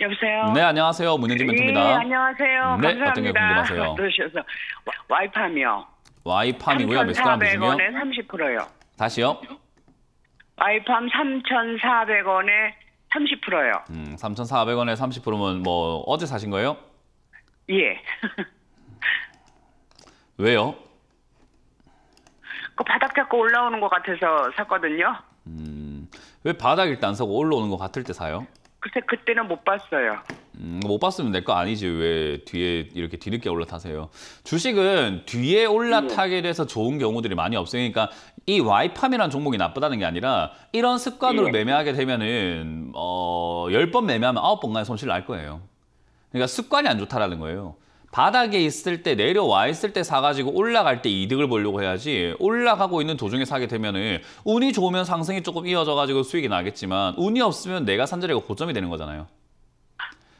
여보세요. 네, 안녕하세요. 문현진 멘토입니다. 예, 안녕하세요. 네, 감사합니다. 어떤 게 궁금하세요? 들으셔서 와이팜이요. 와이팜이고요. 몇 사람 보시면 3,400원에 30%요. 다시요. 와이팜 3,400원에 30%요. 음, 3,400원에 30%면 뭐 어제 사신 거예요? 예. 왜요? 그 바닥 잡고 올라오는 것 같아서 샀거든요. 음, 왜 바닥 일단 사고 올라오는 것 같을 때 사요? 글쎄 그때는 못 봤어요. 음, 뭐 못 봤으면 내 거 아니지 왜 뒤에 이렇게 뒤늦게 올라타세요. 주식은 뒤에 올라타게 돼서 좋은 경우들이 많이 없으니까 이와이팜이란 종목이 나쁘다는 게 아니라 이런 습관으로 예. 매매하게 되면은 어, 10번 매매하면 9번간 손실 날 거예요. 그러니까 습관이 안 좋다라는 거예요. 바닥에 있을 때 내려와 있을 때 사가지고 올라갈 때 이득을 보려고 해야지 올라가고 있는 도중에 사게 되면은 운이 좋으면 상승이 조금 이어져가지고 수익이 나겠지만 운이 없으면 내가 산 자리가 고점이 되는 거잖아요.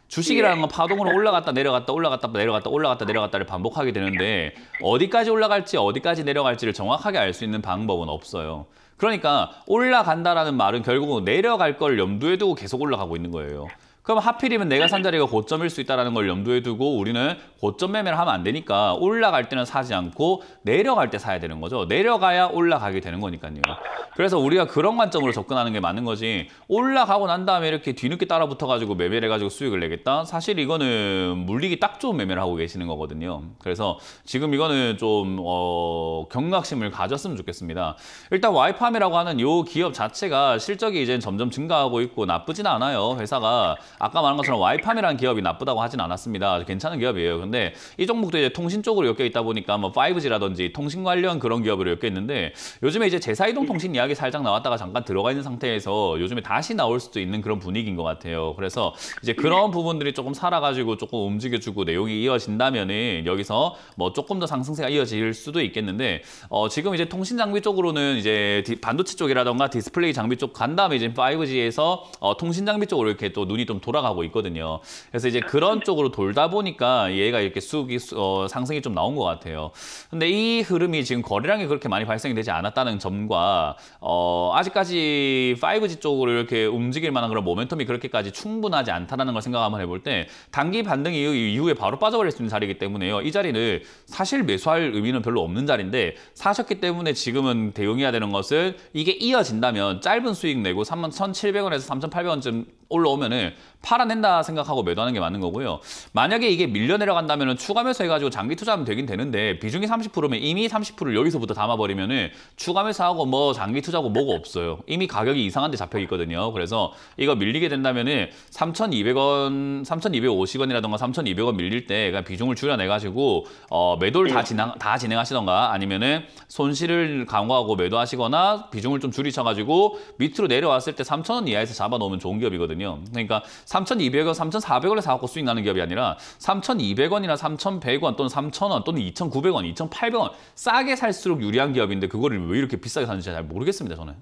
주식이라는 건 파동으로 올라갔다 내려갔다 올라갔다 내려갔다 올라갔다 내려갔다를 반복하게 되는데 어디까지 올라갈지 어디까지 내려갈지를 정확하게 알 수 있는 방법은 없어요. 그러니까 올라간다라는 말은 결국은 내려갈 걸 염두에 두고 계속 올라가고 있는 거예요. 그럼 하필이면 내가 산 자리가 고점일 수 있다는 걸 염두에 두고 우리는 고점 매매를 하면 안 되니까 올라갈 때는 사지 않고 내려갈 때 사야 되는 거죠. 내려가야 올라가게 되는 거니까요. 그래서 우리가 그런 관점으로 접근하는 게 맞는 거지 올라가고 난 다음에 이렇게 뒤늦게 따라붙어가지고 매매를 해가지고 수익을 내겠다? 사실 이거는 물리기 딱 좋은 매매를 하고 계시는 거거든요. 그래서 지금 이거는 좀 어, 경각심을 가졌으면 좋겠습니다. 일단 와이팜이라고 하는 이 기업 자체가 실적이 이제 점점 증가하고 있고 나쁘진 않아요. 회사가 아까 말한 것처럼 와이팜이라는 기업이 나쁘다고 하진 않았습니다. 괜찮은 기업이에요. 근데 이 종목도 이제 통신 쪽으로 엮여 있다 보니까 뭐 5G라든지 통신 관련 그런 기업으로 엮여 있는데 요즘에 이제 제사이동 통신 이야기 살짝 나왔다가 잠깐 들어가 있는 상태에서 요즘에 다시 나올 수도 있는 그런 분위기인 것 같아요. 그래서 이제 그런 부분들이 조금 살아가지고 조금 움직여주고 내용이 이어진다면은 여기서 뭐 조금 더 상승세가 이어질 수도 있겠는데 어 지금 이제 통신 장비 쪽으로는 이제 반도체 쪽이라던가 디스플레이 장비 쪽 간 다음에 이제 5G에서 어 통신 장비 쪽으로 이렇게 또 눈이 좀 돌아가고 있거든요. 그래서 이제 그런 쪽으로 돌다 보니까 얘가 이렇게 수익이 어, 상승이 좀 나온 것 같아요. 근데 이 흐름이 지금 거래량이 그렇게 많이 발생이 되지 않았다는 점과 어, 아직까지 5G 쪽으로 이렇게 움직일 만한 그런 모멘텀이 그렇게까지 충분하지 않다는 걸 생각 한번 해볼 때 단기 반등 이후, 이후에 바로 빠져버릴 수 있는 자리이기 때문에요. 이 자리를 사실 매수할 의미는 별로 없는 자리인데 사셨기 때문에 지금은 대응해야 되는 것은 이게 이어진다면 짧은 수익 내고 3만 1,700원에서 3,800원쯤 올라오면은 팔아낸다 생각하고 매도하는 게 맞는 거고요. 만약에 이게 밀려 내려간다면 추가 매수 해가지고 장기 투자하면 되긴 되는데 비중이 30%면 이미 30%를 여기서부터 담아버리면 은 추가 매수하고 뭐 장기 투자하고 뭐가 없어요. 이미 가격이 이상한 데 잡혀 있거든요. 그래서 이거 밀리게 된다면 은 3,200원, 3,250원이라던가 3,200원 밀릴 때 그냥 비중을 줄여내가지고 어, 매도를 다, 예. 진행, 다 진행하시던가 아니면은 손실을 강화하고 매도하시거나 비중을 좀 줄이셔가지고 밑으로 내려왔을 때 3,000원 이하에서 잡아놓으면 좋은 기업이거든요. 거거든요. 그러니까 3,200원, 3,400원에 사갖고 수익 나는 기업이 아니라 3,200원이나 3,100원 또는 3,000원 또는 2,900원, 2,800원 싸게 살수록 유리한 기업인데 그거를 왜 이렇게 비싸게 사는지 잘 모르겠습니다, 저는.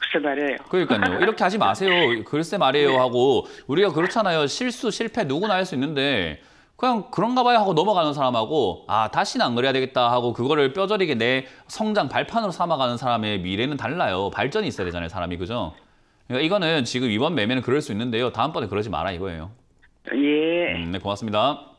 글쎄 말이에요. 그러니까요. 이렇게 하지 마세요. 글쎄 말이에요 네. 하고 우리가 그렇잖아요. 실수, 실패 누구나 할 수 있는데 그냥 그런가 봐요 하고 넘어가는 사람하고 아 다시는 안 그래야 되겠다 하고 그거를 뼈저리게 내 성장 발판으로 삼아가는 사람의 미래는 달라요. 발전이 있어야 되잖아요. 사람이 그죠? 그러니까 이거는 지금 이번 매매는 그럴 수 있는데요. 다음번에 그러지 마라 이거예요. 예. 음, 네, 고맙습니다.